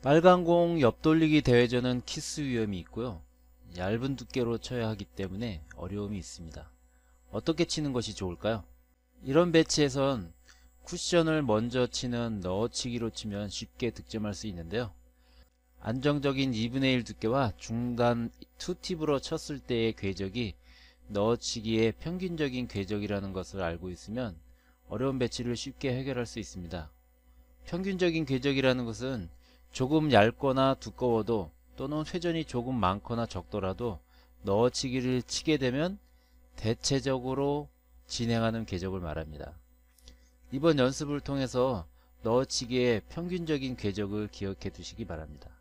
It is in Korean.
빨간공 옆돌리기 대회전은 키스 위험이 있고요. 얇은 두께로 쳐야 하기 때문에 어려움이 있습니다. 어떻게 치는 것이 좋을까요? 이런 배치에선 쿠션을 먼저 치는 넣어치기로 치면 쉽게 득점할 수 있는데요. 안정적인 2분의 1 두께와 중간2팁으로 쳤을 때의 궤적이 넣어치기의 평균적인 궤적이라는 것을 알고 있으면 어려운 배치를 쉽게 해결할 수 있습니다. 평균적인 궤적이라는 것은 조금 얇거나 두꺼워도 또는 회전이 조금 많거나 적더라도 넣어치기를 치게 되면 대체적으로 진행하는 궤적을 말합니다. 이번 연습을 통해서 넣어치기의 평균적인 궤적을 기억해 두시기 바랍니다.